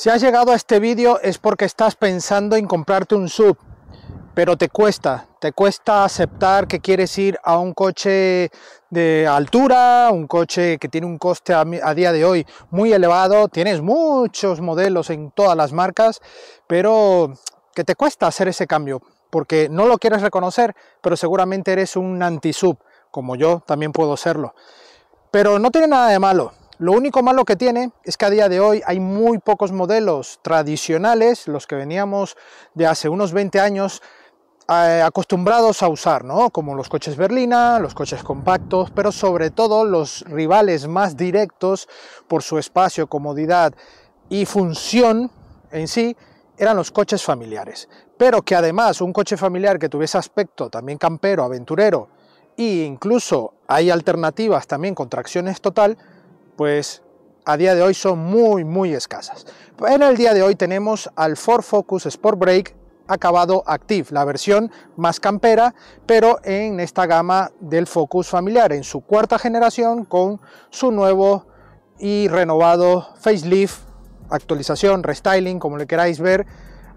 Si has llegado a este vídeo es porque estás pensando en comprarte un sub, pero te cuesta, te cuesta aceptar que quieres ir a un coche de altura, un coche que tiene un coste a, día de hoy muy elevado, tienes muchos modelos en todas las marcas, pero que te cuesta hacer ese cambio, porque no lo quieres reconocer, pero seguramente eres un anti-sub, como yo también puedo serlo. Pero no tiene nada de malo, lo único malo que tiene es que a día de hoy hay muy pocos modelos tradicionales, los que veníamos de hace unos 20 años, eh, acostumbrados a usar, ¿no? Como los coches berlina, los coches compactos, pero sobre todo los rivales más directos por su espacio, comodidad y función en sí, eran los coches familiares. Pero que además un coche familiar que tuviese aspecto también campero, aventurero, e incluso hay alternativas también con tracciones total, pues a día de hoy son muy, muy escasas. En el día de hoy tenemos al Ford Focus Sport Brake acabado Active, la versión más campera, pero en esta gama del Focus familiar, en su cuarta generación con su nuevo y renovado facelift, actualización, restyling, como le queráis ver,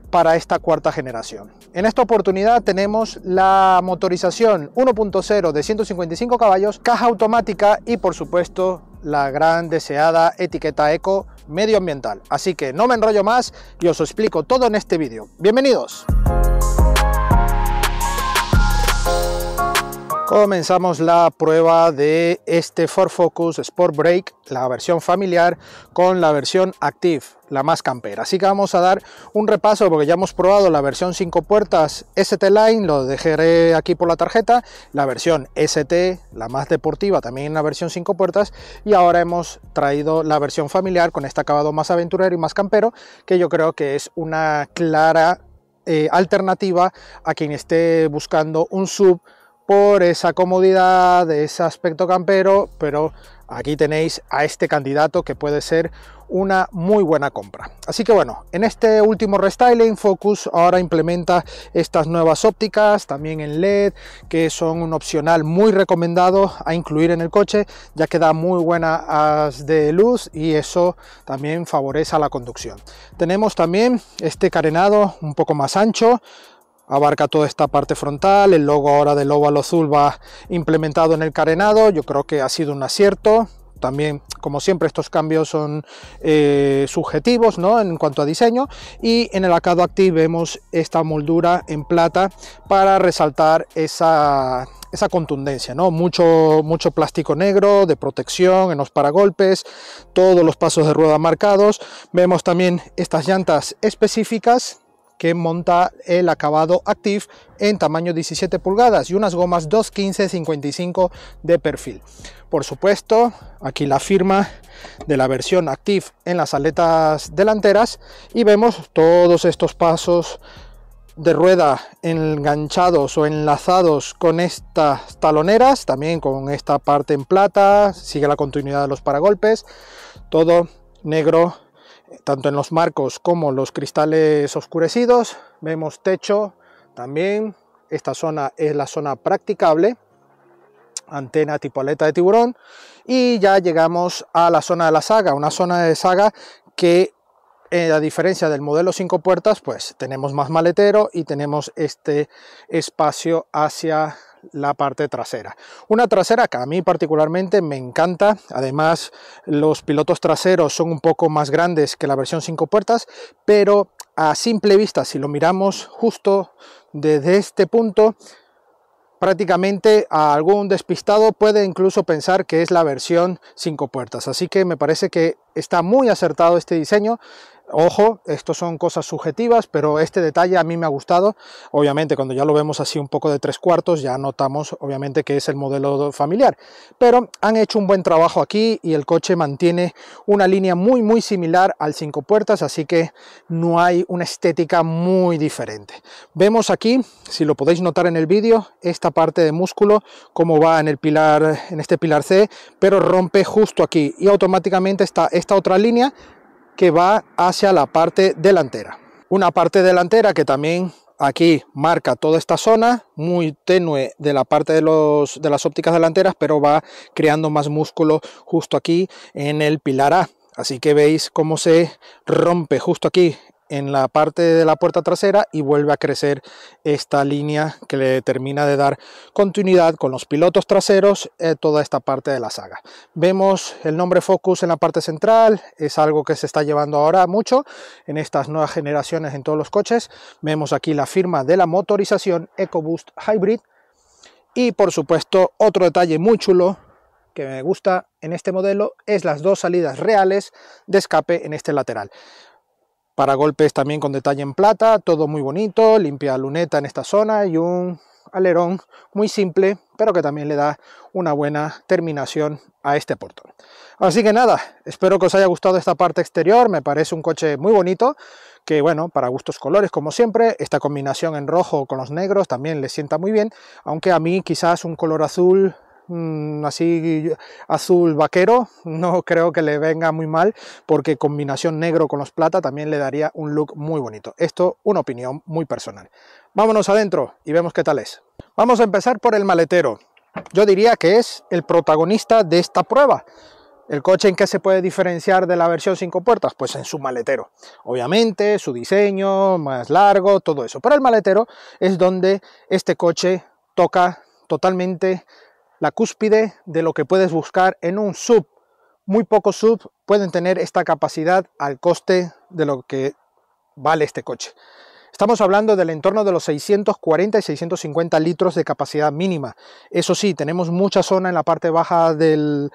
para esta cuarta generación. En esta oportunidad tenemos la motorización 1.0 de 155 caballos, caja automática y por supuesto la gran deseada etiqueta eco medioambiental. Así que no me enrollo más y os explico todo en este vídeo. ¡Bienvenidos! Comenzamos la prueba de este Ford Focus Sport Break, la versión familiar, con la versión Active, la más campera. Así que vamos a dar un repaso porque ya hemos probado la versión 5 puertas ST Line, lo dejaré aquí por la tarjeta, la versión ST, la más deportiva, también la versión 5 puertas y ahora hemos traído la versión familiar con este acabado más aventurero y más campero, que yo creo que es una clara eh, alternativa a quien esté buscando un sub por esa comodidad, de ese aspecto campero, pero aquí tenéis a este candidato que puede ser una muy buena compra. Así que bueno, en este último restyling Focus ahora implementa estas nuevas ópticas, también en LED, que son un opcional muy recomendado a incluir en el coche, ya que da muy buena de luz y eso también favorece a la conducción. Tenemos también este carenado un poco más ancho, abarca toda esta parte frontal, el logo ahora del óvalo azul va implementado en el carenado, yo creo que ha sido un acierto, también, como siempre, estos cambios son eh, subjetivos ¿no? en cuanto a diseño. Y en el Acado Active vemos esta moldura en plata para resaltar esa, contundencia, ¿no? Mucho, mucho plástico negro de protección en los paragolpes, todos los pasos de rueda marcados. Vemos también estas llantas específicas que monta el acabado Active en tamaño 17 pulgadas y unas gomas 215-55 de perfil. Por supuesto, aquí la firma de la versión Active en las aletas delanteras y vemos todos estos pasos de rueda enganchados o enlazados con estas taloneras, también con esta parte en plata, sigue la continuidad de los paragolpes, todo negro tanto en los marcos como los cristales oscurecidos. Vemos techo también. Esta zona es la zona practicable. Antena tipo aleta de tiburón. Y ya llegamos a la zona de la saga, una zona de saga que eh, a diferencia del modelo 5 puertas, pues tenemos más maletero y tenemos este espacio hacia la parte trasera. Una trasera que a mí particularmente me encanta, además los pilotos traseros son un poco más grandes que la versión 5 puertas, pero a simple vista, si lo miramos justo desde este punto, prácticamente a algún despistado puede incluso pensar que es la versión 5 puertas. Así que me parece que está muy acertado este diseño. Ojo, esto son cosas subjetivas, pero este detalle a mí me ha gustado. Obviamente, cuando ya lo vemos así un poco de tres cuartos, ya notamos, obviamente, que es el modelo familiar. Pero han hecho un buen trabajo aquí y el coche mantiene una línea muy, muy similar al cinco puertas, así que no hay una estética muy diferente. Vemos aquí, si lo podéis notar en el vídeo, esta parte de músculo, cómo va en el pilar, en este pilar C, pero rompe justo aquí y automáticamente está esta otra línea que va hacia la parte delantera. Una parte delantera que también aquí marca toda esta zona, muy tenue de la parte de, los, de las ópticas delanteras, pero va creando más músculo justo aquí en el pilar A. Así que veis cómo se rompe justo aquí en la parte de la puerta trasera y vuelve a crecer esta línea que le termina de dar continuidad con los pilotos traseros eh, toda esta parte de la saga. Vemos el nombre Focus en la parte central, es algo que se está llevando ahora mucho en estas nuevas generaciones en todos los coches. Vemos aquí la firma de la motorización EcoBoost Hybrid y por supuesto otro detalle muy chulo que me gusta en este modelo es las dos salidas reales de escape en este lateral. Para golpes también con detalle en plata, todo muy bonito, limpia luneta en esta zona y un alerón muy simple, pero que también le da una buena terminación a este portón. Así que nada, espero que os haya gustado esta parte exterior, me parece un coche muy bonito, que bueno, para gustos colores como siempre, esta combinación en rojo con los negros también le sienta muy bien, aunque a mí quizás un color azul Mm, así azul vaquero, no creo que le venga muy mal porque combinación negro con los plata también le daría un look muy bonito. Esto una opinión muy personal. Vámonos adentro y vemos qué tal es. Vamos a empezar por el maletero. Yo diría que es el protagonista de esta prueba. ¿El coche en qué se puede diferenciar de la versión 5 puertas? Pues en su maletero. Obviamente, su diseño, más largo, todo eso. Pero el maletero es donde este coche toca totalmente la cúspide de lo que puedes buscar en un sub. Muy pocos sub pueden tener esta capacidad al coste de lo que vale este coche. Estamos hablando del entorno de los 640 y 650 litros de capacidad mínima. Eso sí, tenemos mucha zona en la parte baja del,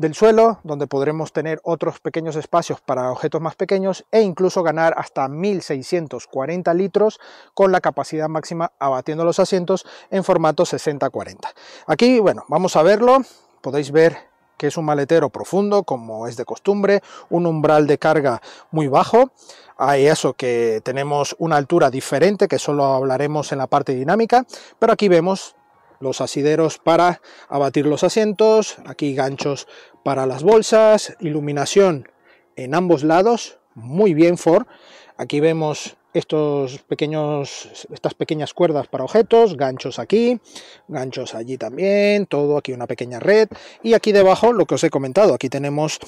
del suelo, donde podremos tener otros pequeños espacios para objetos más pequeños e incluso ganar hasta 1640 litros con la capacidad máxima abatiendo los asientos en formato 60-40. Aquí, bueno, vamos a verlo, podéis ver que es un maletero profundo, como es de costumbre, un umbral de carga muy bajo. Hay eso que tenemos una altura diferente, que solo hablaremos en la parte dinámica, pero aquí vemos los asideros para abatir los asientos, aquí ganchos para las bolsas, iluminación en ambos lados, muy bien Ford. Aquí vemos estos pequeños, estas pequeñas cuerdas para objetos, ganchos aquí, ganchos allí también, todo aquí una pequeña red y aquí debajo lo que os he comentado, aquí tenemos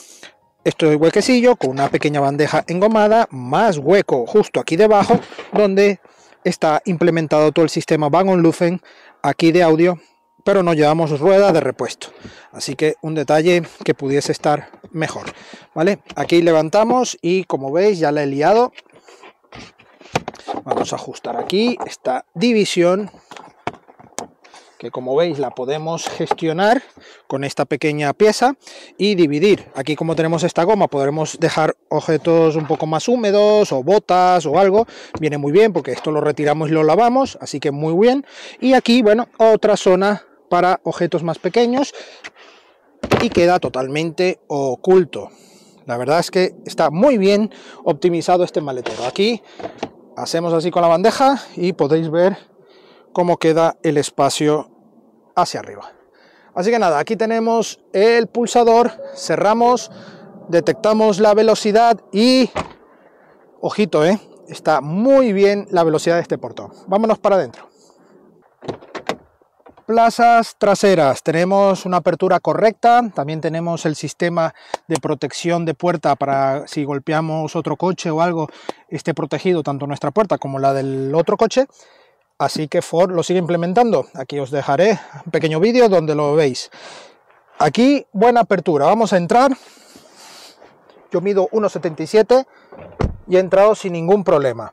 este huequecillo con una pequeña bandeja engomada más hueco justo aquí debajo donde está implementado todo el sistema Bang Lufen aquí de audio pero no llevamos rueda de repuesto. Así que un detalle que pudiese estar mejor. ¿Vale? Aquí levantamos y como veis ya la he liado. Vamos a ajustar aquí esta división que como veis la podemos gestionar con esta pequeña pieza y dividir. Aquí como tenemos esta goma podremos dejar objetos un poco más húmedos o botas o algo. Viene muy bien porque esto lo retiramos y lo lavamos, así que muy bien. Y aquí, bueno, otra zona para objetos más pequeños y queda totalmente oculto. La verdad es que está muy bien optimizado este maletero. Aquí hacemos así con la bandeja y podéis ver cómo queda el espacio hacia arriba. Así que nada, aquí tenemos el pulsador, cerramos, detectamos la velocidad y... Ojito, ¿eh? está muy bien la velocidad de este portón. Vámonos para adentro plazas traseras tenemos una apertura correcta, también tenemos el sistema de protección de puerta para si golpeamos otro coche o algo, esté protegido tanto nuestra puerta como la del otro coche. Así que Ford lo sigue implementando. Aquí os dejaré un pequeño vídeo donde lo veis. Aquí buena apertura, vamos a entrar. Yo mido 1,77 y he entrado sin ningún problema.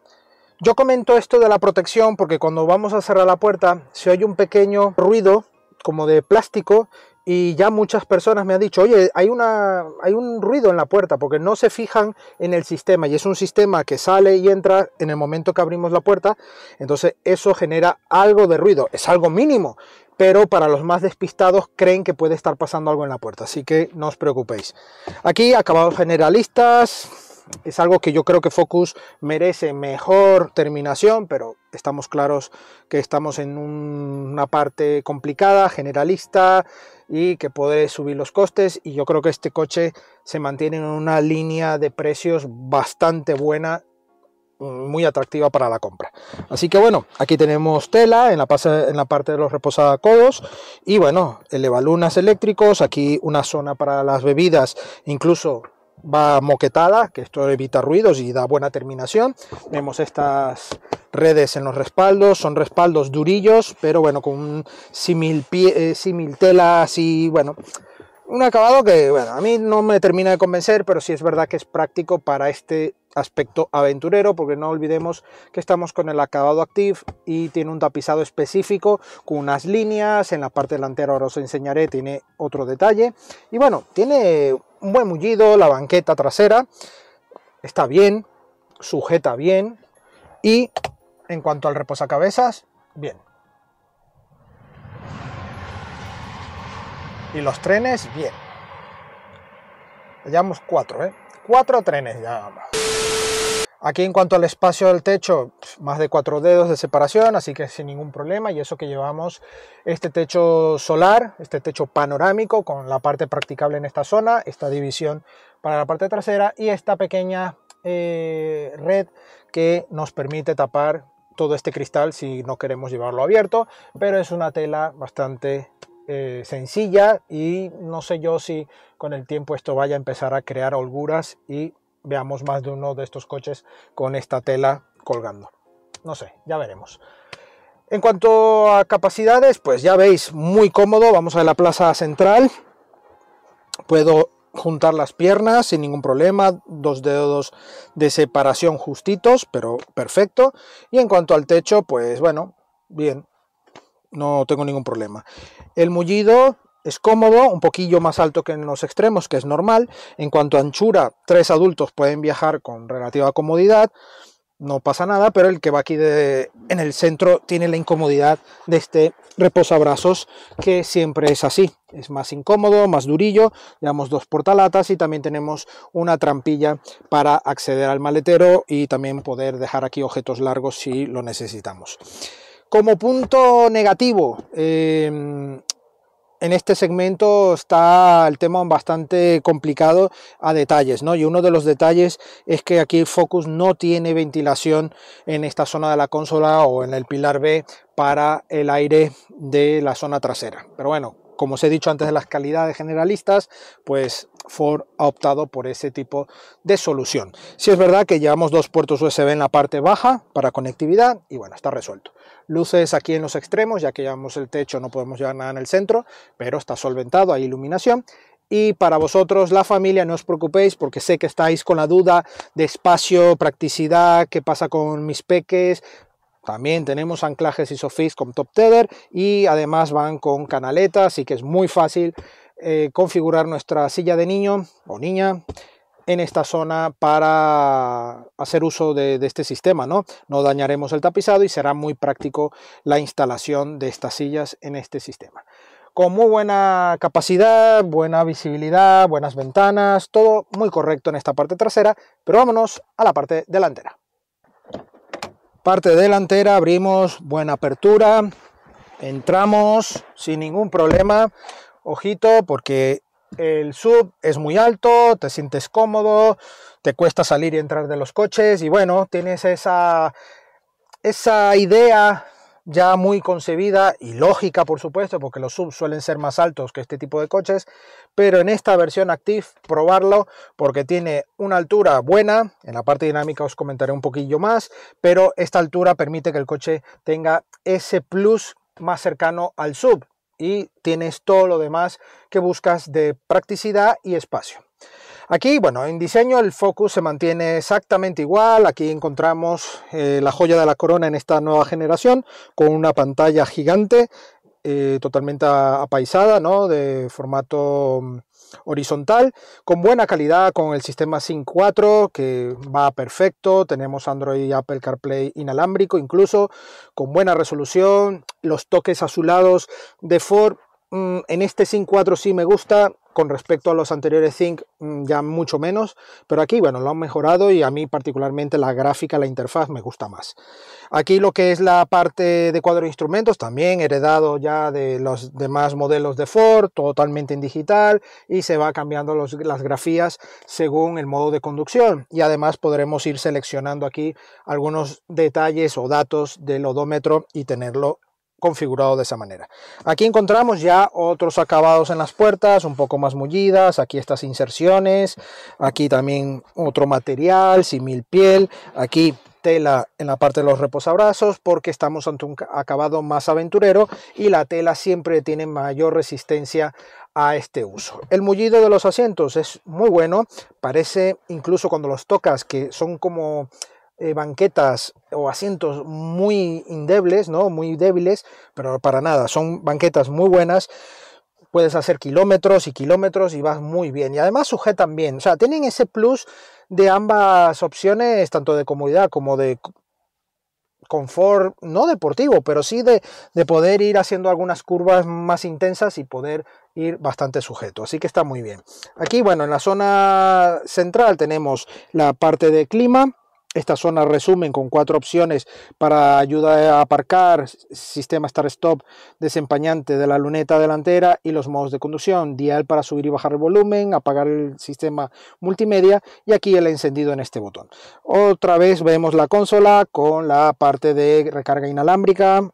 Yo comento esto de la protección porque cuando vamos a cerrar la puerta se oye un pequeño ruido como de plástico y ya muchas personas me han dicho, oye, hay, una, hay un ruido en la puerta porque no se fijan en el sistema y es un sistema que sale y entra en el momento que abrimos la puerta, entonces eso genera algo de ruido, es algo mínimo, pero para los más despistados creen que puede estar pasando algo en la puerta, así que no os preocupéis. Aquí acabados generalistas, es algo que yo creo que Focus merece mejor terminación, pero estamos claros que estamos en una parte complicada, generalista y que puede subir los costes y yo creo que este coche se mantiene en una línea de precios bastante buena muy atractiva para la compra. Así que bueno, aquí tenemos tela en la, en la parte de los codos y bueno, el lunas eléctricos, aquí una zona para las bebidas, incluso va moquetada, que esto evita ruidos y da buena terminación. Vemos estas redes en los respaldos, son respaldos durillos, pero bueno, con un simil, pie, eh, simil tela bueno, un acabado que, bueno, a mí no me termina de convencer, pero sí es verdad que es práctico para este aspecto aventurero, porque no olvidemos que estamos con el acabado Active y tiene un tapizado específico con unas líneas, en la parte delantera ahora os enseñaré, tiene otro detalle, y bueno, tiene buen mullido, la banqueta trasera está bien, sujeta bien y en cuanto al reposacabezas, bien. Y los trenes, bien. Llevamos cuatro, ¿eh? Cuatro trenes ya. Aquí en cuanto al espacio del techo, más de cuatro dedos de separación, así que sin ningún problema. Y eso que llevamos este techo solar, este techo panorámico con la parte practicable en esta zona, esta división para la parte trasera y esta pequeña eh, red que nos permite tapar todo este cristal si no queremos llevarlo abierto, pero es una tela bastante eh, sencilla y no sé yo si con el tiempo esto vaya a empezar a crear holguras y veamos más de uno de estos coches con esta tela colgando. No sé, ya veremos. En cuanto a capacidades, pues ya veis, muy cómodo. Vamos a la plaza central. Puedo juntar las piernas sin ningún problema, dos dedos de separación justitos, pero perfecto. Y en cuanto al techo, pues bueno, bien, no tengo ningún problema. El mullido es cómodo, un poquillo más alto que en los extremos, que es normal. En cuanto a anchura, tres adultos pueden viajar con relativa comodidad, no pasa nada, pero el que va aquí en el centro tiene la incomodidad de este reposabrazos, que siempre es así. Es más incómodo, más durillo, llevamos dos portalatas y también tenemos una trampilla para acceder al maletero y también poder dejar aquí objetos largos si lo necesitamos. Como punto negativo, em, en este segmento está el tema bastante complicado a detalles, ¿no? Y uno de los detalles es que aquí Focus no tiene ventilación en esta zona de la consola o en el pilar B para el aire de la zona trasera. Pero bueno, como os he dicho antes de las calidades generalistas, pues Ford ha optado por ese tipo de solución. Si es verdad que llevamos dos puertos USB en la parte baja para conectividad y bueno, está resuelto. Luces aquí en los extremos, ya que llevamos el techo no podemos llevar nada en el centro, pero está solventado, hay iluminación. Y para vosotros, la familia, no os preocupéis porque sé que estáis con la duda de espacio, practicidad, qué pasa con mis peques, también tenemos anclajes ISOFIX con top tether y además van con canaleta, así que es muy fácil eh, configurar nuestra silla de niño o niña en esta zona para hacer uso de, este sistema, ¿no? No dañaremos el tapizado y será muy práctico la instalación de estas sillas en este sistema. Con muy buena capacidad, buena visibilidad, buenas ventanas, todo muy correcto en esta parte trasera, pero vámonos a la parte delantera. Parte delantera, abrimos, buena apertura, entramos sin ningún problema. Ojito, porque el sub es muy alto, te sientes cómodo, te cuesta salir y entrar de los coches y bueno, tienes esa, esa idea ya muy concebida y lógica, por supuesto, porque los sub suelen ser más altos que este tipo de coches, pero en esta versión Active probarlo porque tiene una altura buena, en la parte dinámica os comentaré un poquillo más, pero esta altura permite que el coche tenga ese plus más cercano al sub y tienes todo lo demás que buscas de practicidad y espacio. Aquí, bueno, en diseño el focus se mantiene exactamente igual. Aquí encontramos eh, la joya de la corona en esta nueva generación con una pantalla gigante eh, totalmente apaisada, ¿no? De formato mm, horizontal, con buena calidad, con el sistema SYNC 4 que va perfecto, tenemos Android y Apple CarPlay inalámbrico incluso, con buena resolución, los toques azulados de Ford, mm, en este SIM 4 sí me gusta, con respecto a los anteriores Think mm, ya mucho menos, pero aquí, bueno, lo han mejorado y a mí particularmente la gráfica, la interfaz me gusta más. Aquí lo que es la parte de cuadro de instrumentos, también heredado ya de los demás modelos de Ford, totalmente en digital y se va cambiando las grafías según el modo de conducción y además podremos ir seleccionando aquí algunos detalles o datos del odómetro y tenerlo configurado de esa manera. Aquí encontramos ya otros acabados en las puertas, un poco más mullidas, aquí estas inserciones, aquí también otro material, simil piel, aquí tela en la parte de los reposabrazos porque estamos ante un acabado más aventurero y la tela siempre tiene mayor resistencia a este uso. El mullido de los asientos es muy bueno, parece incluso cuando los tocas que son como eh, banquetas o asientos muy indebles, ¿no? Muy débiles, pero para nada, son banquetas muy buenas. Puedes hacer kilómetros y kilómetros y vas muy bien. Y además sujetan bien. O sea, tienen ese plus de ambas opciones, tanto de comodidad como de confort, no deportivo, pero sí de, de, poder ir haciendo algunas curvas más intensas y poder ir bastante sujeto. Así que está muy bien. Aquí, bueno, en la zona central tenemos la parte de clima, esta zona resumen con cuatro opciones para ayuda a aparcar, sistema start-stop, desempañante de la luneta delantera y los modos de conducción, dial para subir y bajar el volumen, apagar el sistema multimedia y aquí el encendido en este botón. Otra vez vemos la consola con la parte de recarga inalámbrica,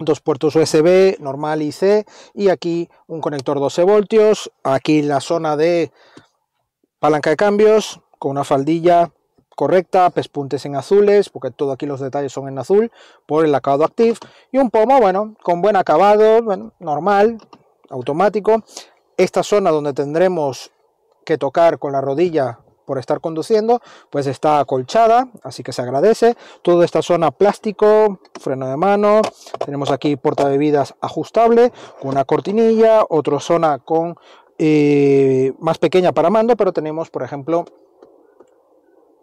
dos puertos USB normal y C y aquí un conector 12 voltios, aquí la zona de palanca de cambios con una faldilla correcta, pespuntes en azules, porque todo aquí los detalles son en azul, por el acabado Active, y un pomo, bueno, con buen acabado, normal, automático. Esta zona donde tendremos que tocar con la rodilla por estar conduciendo, pues está acolchada, así que se agradece. Toda esta zona plástico, freno de mano, tenemos aquí bebidas ajustable, una cortinilla, otra zona con eh, más pequeña para mando, pero tenemos, por ejemplo,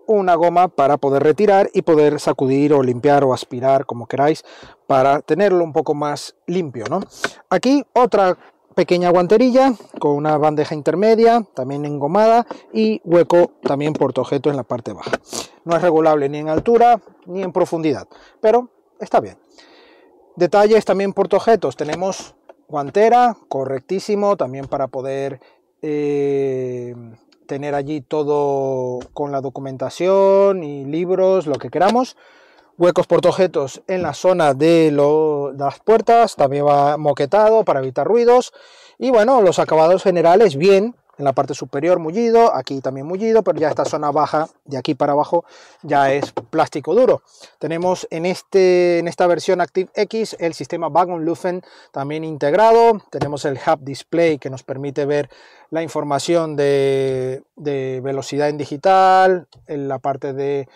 una goma para poder retirar y poder sacudir o limpiar o aspirar como queráis para tenerlo un poco más limpio ¿no? aquí otra pequeña guanterilla con una bandeja intermedia también engomada y hueco también objeto en la parte baja no es regulable ni en altura ni en profundidad pero está bien detalles también portojetos tenemos guantera correctísimo también para poder eh, tener allí todo con la documentación y libros, lo que queramos. Huecos portojetos en la zona de, de las puertas, también va moquetado para evitar ruidos. Y bueno, los acabados generales bien, en la parte superior mullido, aquí también mullido, pero ya esta zona baja de aquí para abajo ya es plástico duro. Tenemos en, este, en esta versión Active X el sistema Wagon Lufen también integrado, tenemos el Hub Display que nos permite ver la información de velocidad en digital, en la parte de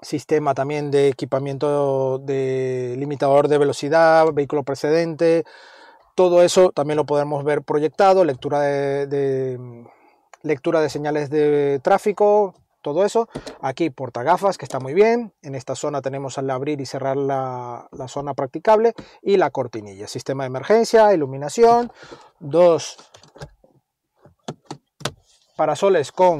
sistema también de equipamiento de limitador de velocidad, vehículo precedente, todo eso también lo podemos ver proyectado, lectura de, lectura de señales de tráfico, todo eso. Aquí portagafas, que está muy bien. En esta zona tenemos al abrir y cerrar la, la zona practicable y la cortinilla. Sistema de emergencia, iluminación, dos parasoles con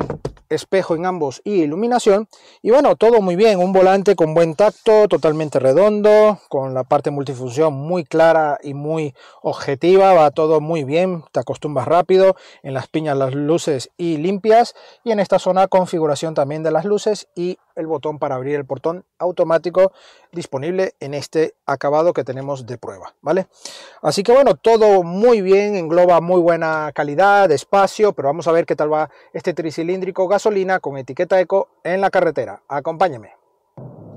espejo en ambos y iluminación. Y bueno, todo muy bien, un volante con buen tacto, totalmente redondo, con la parte multifunción muy clara y muy objetiva, va todo muy bien, te acostumbras rápido, en las piñas las luces y limpias, y en esta zona configuración también de las luces y el botón para abrir el portón automático disponible en este acabado que tenemos de prueba, ¿vale? Así que bueno, todo muy bien, engloba muy buena calidad, espacio, pero vamos a ver qué tal va este tricilíndrico gas con etiqueta eco en la carretera. acompáñame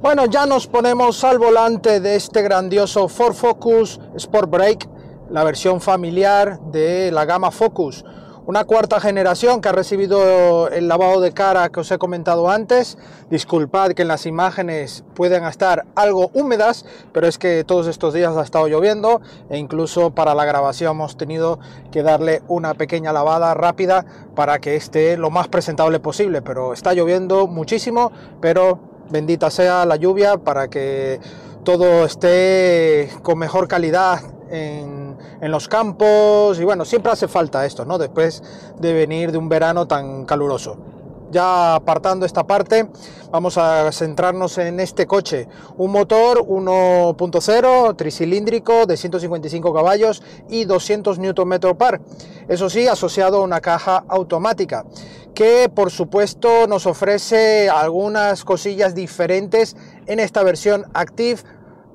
Bueno, ya nos ponemos al volante de este grandioso Ford Focus Sport Break, la versión familiar de la gama Focus una cuarta generación que ha recibido el lavado de cara que os he comentado antes. Disculpad que en las imágenes pueden estar algo húmedas, pero es que todos estos días ha estado lloviendo e incluso para la grabación hemos tenido que darle una pequeña lavada rápida para que esté lo más presentable posible. Pero está lloviendo muchísimo, pero bendita sea la lluvia para que todo esté con mejor calidad en los campos y bueno, siempre hace falta esto, ¿no? Después de venir de un verano tan caluroso. Ya apartando esta parte, vamos a centrarnos en este coche. Un motor 1.0 tricilíndrico de 155 caballos y 200 Nm par. Eso sí, asociado a una caja automática que por supuesto nos ofrece algunas cosillas diferentes en esta versión Active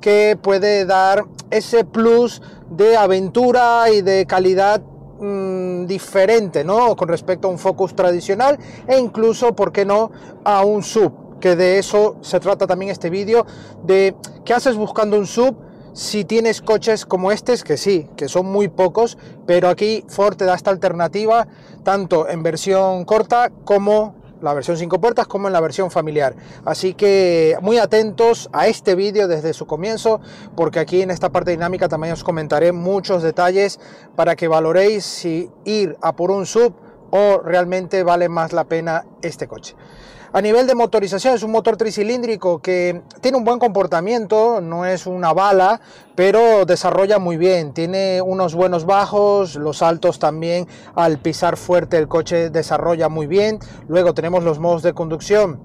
que puede dar ese plus de aventura y de calidad mm, diferente, ¿no? Con respecto a un Focus tradicional e incluso, ¿por qué no?, a un sub, que de eso se trata también este vídeo, de qué haces buscando un sub si tienes coches como estos, que sí, que son muy pocos, pero aquí Ford te da esta alternativa, tanto en versión corta como la versión 5 puertas como en la versión familiar. Así que muy atentos a este vídeo desde su comienzo, porque aquí en esta parte dinámica también os comentaré muchos detalles para que valoréis si ir a por un sub o realmente vale más la pena este coche. A nivel de motorización es un motor tricilíndrico que tiene un buen comportamiento, no es una bala, pero desarrolla muy bien, tiene unos buenos bajos, los altos también al pisar fuerte el coche desarrolla muy bien. Luego tenemos los modos de conducción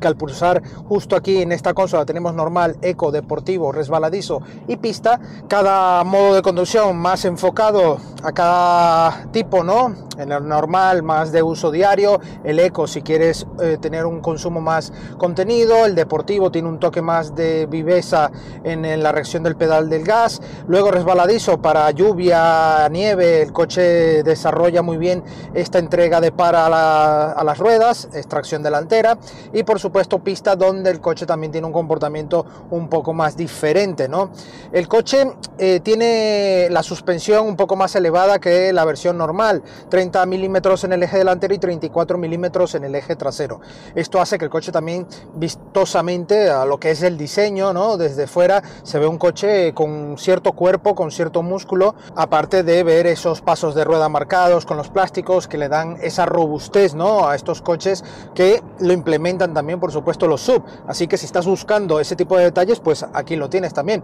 que al pulsar justo aquí en esta consola tenemos normal, eco, deportivo, resbaladizo y pista, cada modo de conducción más enfocado a cada tipo, ¿no? En el normal más de uso diario, el eco si quieres eh, tener un consumo más contenido, el deportivo tiene un toque más de viveza en, la reacción del pedal del gas, luego resbaladizo para lluvia, nieve, el coche desarrolla muy bien esta entrega de para a, a las ruedas, extracción delantera y por supuesto pista donde el coche también tiene un comportamiento un poco más diferente, ¿no? El coche eh, tiene la suspensión un poco más elevada que la versión normal, 30 milímetros en el eje delantero y 34 milímetros en el eje trasero. Esto hace que el coche también vistosamente a lo que es el diseño, ¿no? Desde fuera se ve un coche con cierto cuerpo, con cierto músculo, aparte de ver esos pasos de rueda marcados con los plásticos que le dan esa robustez, ¿no? A estos coches que lo implementan también por supuesto los sub. Así que si estás buscando ese tipo de detalles, pues aquí lo tienes también.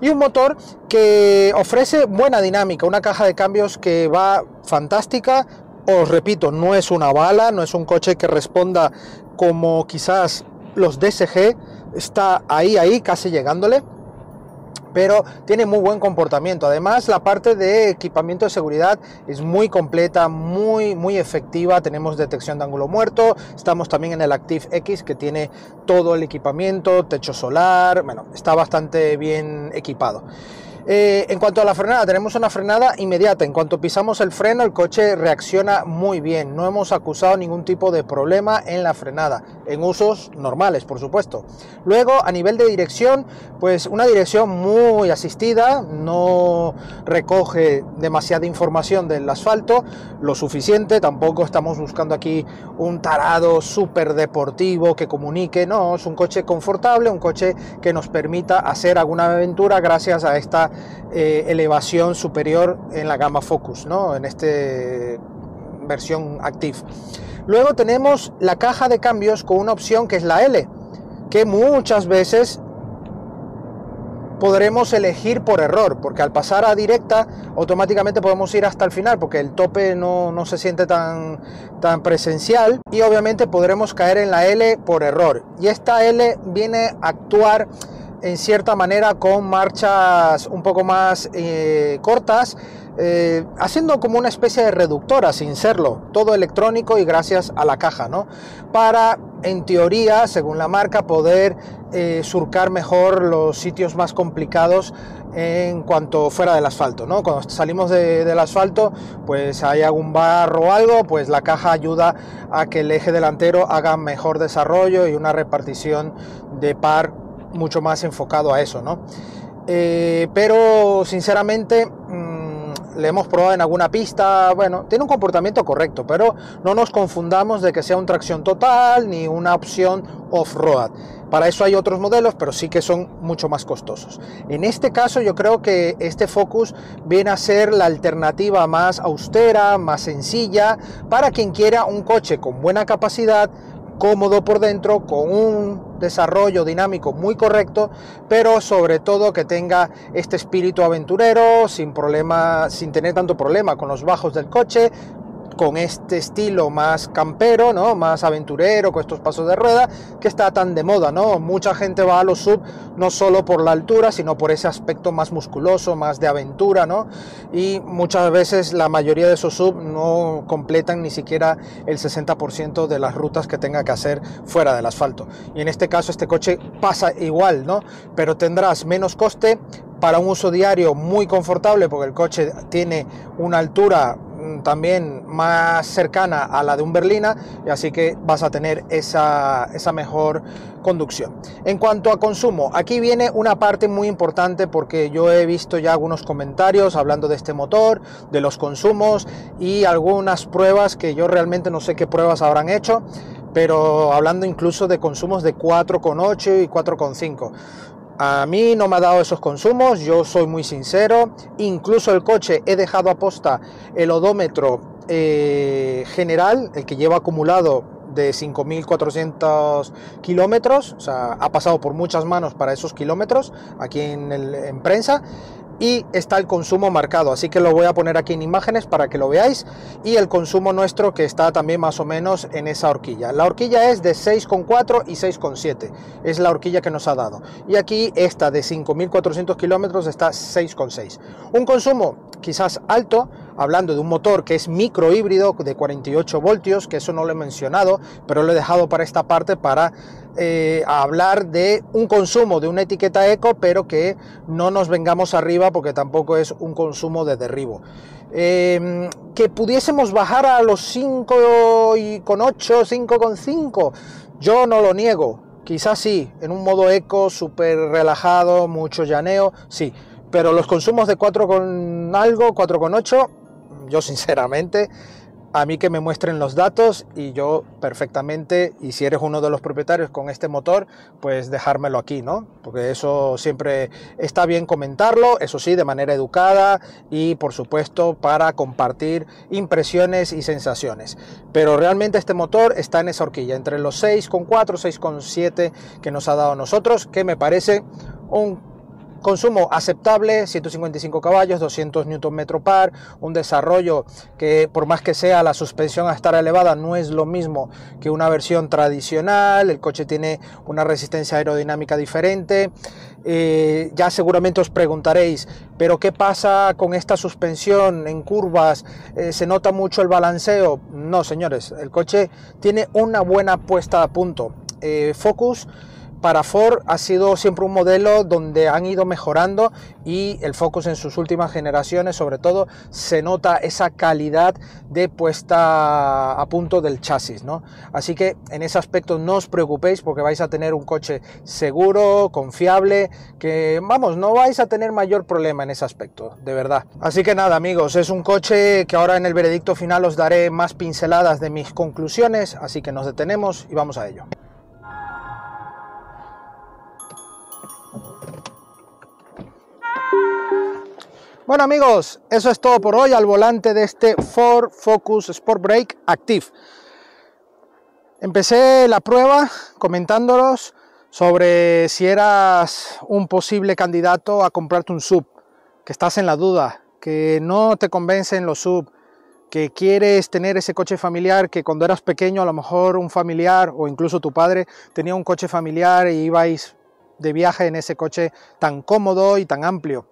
Y un motor que ofrece buena dinámica, una caja de cambios que va fantástica. Os repito, no es una bala, no es un coche que responda como quizás los DSG, está ahí, ahí, casi llegándole pero tiene muy buen comportamiento. Además, la parte de equipamiento de seguridad es muy completa, muy, muy efectiva. Tenemos detección de ángulo muerto, estamos también en el Active X que tiene todo el equipamiento, techo solar, bueno, está bastante bien equipado. Eh, en cuanto a la frenada, tenemos una frenada inmediata. En cuanto pisamos el freno, el coche reacciona muy bien. No hemos acusado ningún tipo de problema en la frenada, en usos normales, por supuesto. Luego, a nivel de dirección, pues una dirección muy asistida, no recoge demasiada información del asfalto, lo suficiente. Tampoco estamos buscando aquí un tarado súper deportivo que comunique. No, es un coche confortable, un coche que nos permita hacer alguna aventura gracias a esta eh, elevación superior en la gama Focus, ¿no? en esta versión Active. Luego tenemos la caja de cambios con una opción que es la L, que muchas veces podremos elegir por error, porque al pasar a directa automáticamente podemos ir hasta el final, porque el tope no, no, se siente tan, tan presencial y obviamente podremos caer en la L por error. Y esta L viene a actuar en cierta manera con marchas un poco más eh, cortas, eh, haciendo como una especie de reductora sin serlo, todo electrónico y gracias a la caja, ¿no? Para, en teoría, según la marca, poder eh, surcar mejor los sitios más complicados en cuanto fuera del asfalto, ¿no? Cuando salimos del asfalto, pues hay algún barro o algo, pues la caja ayuda a que el eje delantero haga mejor desarrollo y una repartición de par mucho más enfocado a eso, ¿no? Eh, pero sinceramente mm, le hemos probado en alguna pista, bueno, tiene un comportamiento correcto, pero no nos confundamos de que sea un tracción total ni una opción off-road. Para eso hay otros modelos, pero sí que son mucho más costosos. En este caso yo creo que este Focus viene a ser la alternativa más austera, más sencilla, para quien quiera un coche con buena capacidad, cómodo por dentro, con un desarrollo dinámico muy correcto, pero sobre todo que tenga este espíritu aventurero, sin problema, sin tener tanto problema con los bajos del coche, con este estilo más campero, ¿no? Más aventurero, con estos pasos de rueda, que está tan de moda, ¿no? Mucha gente va a los sub no solo por la altura, sino por ese aspecto más musculoso, más de aventura, ¿no? Y muchas veces la mayoría de esos sub no completan ni siquiera el 60% de las rutas que tenga que hacer fuera del asfalto. Y en este caso este coche pasa igual, ¿no? Pero tendrás menos coste para un uso diario muy confortable porque el coche tiene una altura Mm, también más cercana a la de un berlina y así que vas a tener esa, esa mejor conducción. En cuanto a consumo, aquí viene una parte muy importante porque yo he visto ya algunos comentarios hablando de este motor, de los consumos y algunas pruebas que yo realmente no sé qué pruebas habrán hecho, pero hablando incluso de consumos de 4,8 y 4,5. A mí no me ha dado esos consumos, yo soy muy sincero, incluso el coche he dejado aposta el odómetro eh, general, el que lleva acumulado de 5.400 kilómetros, o sea, ha pasado por muchas manos para esos kilómetros aquí en prensa, y está el consumo marcado. Así que lo voy a poner aquí en imágenes para que lo veáis y el consumo nuestro que está también más o menos en esa horquilla. La horquilla es de 6,4 y 6,7. Es la horquilla que nos ha dado. Y aquí esta de 5.400 kilómetros está 6,6. Un consumo quizás alto, hablando de un motor que es micro híbrido de 48 voltios, que eso no lo he mencionado, pero lo he dejado para esta parte para eh, hablar de un consumo de una etiqueta eco, pero que no nos vengamos arriba porque tampoco es un consumo de derribo. Em, que pudiésemos bajar a los 5,8, 5,5, yo no lo niego. Quizás sí, en un modo eco, súper relajado, mucho llaneo, sí. Pero los consumos de 4 con algo, con 4,8, yo sinceramente, a mí que me muestren los datos y yo perfectamente, y si eres uno de los propietarios con este motor, pues dejármelo aquí, ¿no? Porque eso siempre está bien comentarlo, eso sí, de manera educada y por supuesto para compartir impresiones y sensaciones. Pero realmente este motor está en esa horquilla, entre los 6,4, 6,7 que nos ha dado a nosotros, que me parece un Consumo aceptable, 155 caballos, 200 Nm par, un desarrollo que por más que sea la suspensión a estar elevada no es lo mismo que una versión tradicional, el coche tiene una resistencia aerodinámica diferente. Eh, ya seguramente os preguntaréis, pero ¿qué pasa con esta suspensión en curvas? Eh, ¿Se nota mucho el balanceo? No, señores, el coche tiene una buena puesta a punto. Eh, Focus para Ford ha sido siempre un modelo donde han ido mejorando y el Focus en sus últimas generaciones, sobre todo, se nota esa calidad de puesta a punto del chasis, ¿no? Así que en ese aspecto no os preocupéis porque vais a tener un coche seguro, confiable, que vamos, no vais a tener mayor problema en ese aspecto, de verdad. Así que nada, amigos, es un coche que ahora en el veredicto final os daré más pinceladas de mis conclusiones, así que nos detenemos y vamos a ello. Bueno amigos, eso es todo por hoy al volante de este Ford Focus Sport Break Active. Empecé la prueba comentándolos sobre si eras un posible candidato a comprarte un sub, que estás en la duda, que no te convencen los sub, que quieres tener ese coche familiar que cuando eras pequeño a lo mejor un familiar o incluso tu padre tenía un coche familiar y ibais de viaje en ese coche tan cómodo y tan amplio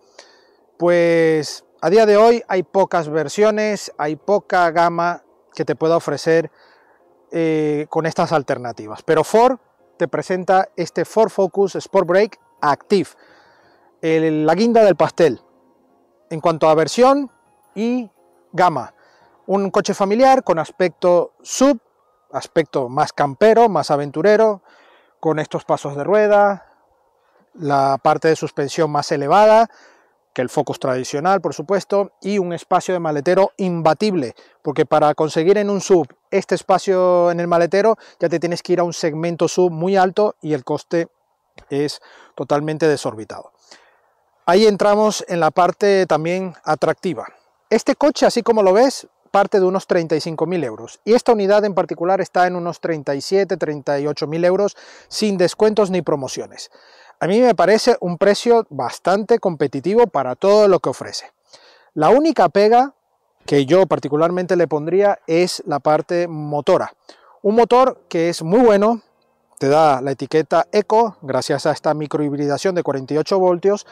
pues a día de hoy hay pocas versiones, hay poca gama que te pueda ofrecer eh, con estas alternativas. Pero Ford te presenta este Ford Focus Sport Brake Active, la guinda del pastel en cuanto a versión y gama. Un coche familiar con aspecto sub, aspecto más campero, más aventurero, con estos pasos de rueda, la parte de suspensión más elevada, que el Focus tradicional, por supuesto, y un espacio de maletero imbatible, porque para conseguir en un sub este espacio en el maletero ya te tienes que ir a un segmento sub muy alto y el coste es totalmente desorbitado. Ahí entramos en la parte también atractiva. Este coche, así como lo ves, parte de unos 35.000 euros y esta unidad en particular está en unos 37, 38.000 euros sin descuentos ni promociones. A mí me parece un precio bastante competitivo para todo lo que ofrece. La única pega que yo particularmente le pondría es la parte motora. Un motor que es muy bueno, te da la etiqueta Eco, gracias a esta microhibridación de 48 voltios,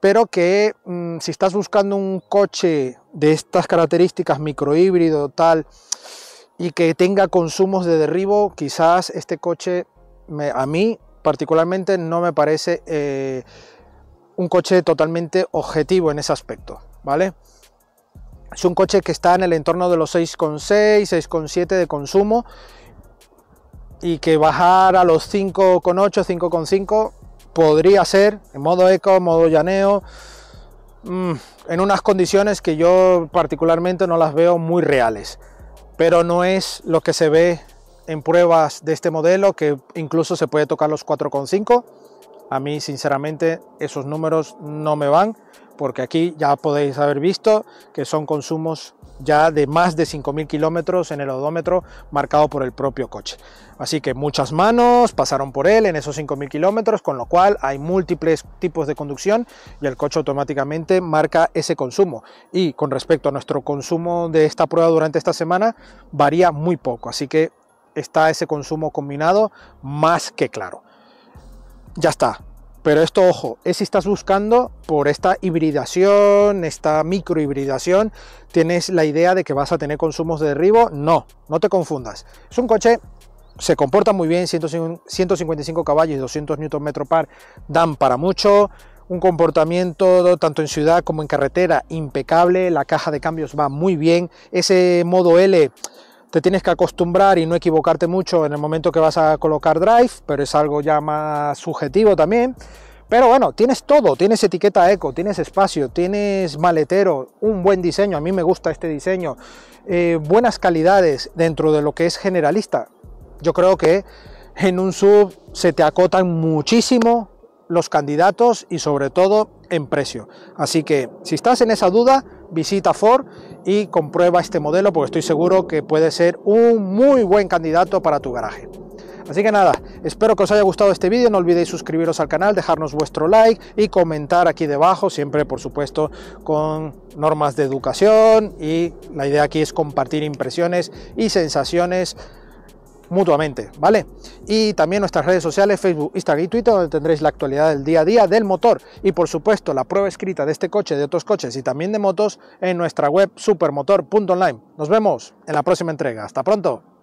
pero que mm, si estás buscando un coche de estas características, microhíbrido, tal, y que tenga consumos de derribo, quizás este coche a mí particularmente no me parece eh, un coche totalmente objetivo en ese aspecto, ¿vale? Es un coche que está en el entorno de los 6,6, 6,7 de consumo y que bajar a los 5,8, 5,5 podría ser en modo eco, modo llaneo, mm, en unas condiciones que yo particularmente no las veo muy reales, pero no es lo que se ve en pruebas de este modelo que incluso se puede tocar los 4,5. A mí, sinceramente, esos números no me van, porque aquí ya podéis haber visto que son consumos ya de más de 5.000 kilómetros en el odómetro marcado por el propio coche. Así que muchas manos pasaron por él en esos 5.000 kilómetros, con lo cual hay múltiples tipos de conducción y el coche automáticamente marca ese consumo. Y con respecto a nuestro consumo de esta prueba durante esta semana, varía muy poco. Así que está ese consumo combinado más que claro. Ya está. Pero esto, ojo, es si estás buscando por esta hibridación, esta micro hibridación tienes la idea de que vas a tener consumos de derribo. No, no te confundas. Es un coche se comporta muy bien, 155 caballos y 200 Nm par dan para mucho, un comportamiento tanto en ciudad como en carretera impecable, la caja de cambios va muy bien, ese modo L te tienes que acostumbrar y no equivocarte mucho en el momento que vas a colocar drive, pero es algo ya más subjetivo también. Pero bueno, tienes todo, tienes etiqueta eco, tienes espacio, tienes maletero, un buen diseño, a mí me gusta este diseño, eh, buenas calidades dentro de lo que es generalista. Yo creo que en un sub se te acotan muchísimo los candidatos y sobre todo en precio. Así que si estás en esa duda, visita Ford y comprueba este modelo porque estoy seguro que puede ser un muy buen candidato para tu garaje. Así que nada, espero que os haya gustado este vídeo, no olvidéis suscribiros al canal, dejarnos vuestro like y comentar aquí debajo, siempre por supuesto con normas de educación y la idea aquí es compartir impresiones y sensaciones mutuamente, ¿vale? Y también nuestras redes sociales, Facebook, Instagram y Twitter, donde tendréis la actualidad del día a día del motor y por supuesto la prueba escrita de este coche, de otros coches y también de motos en nuestra web supermotor.online. Nos vemos en la próxima entrega. Hasta pronto.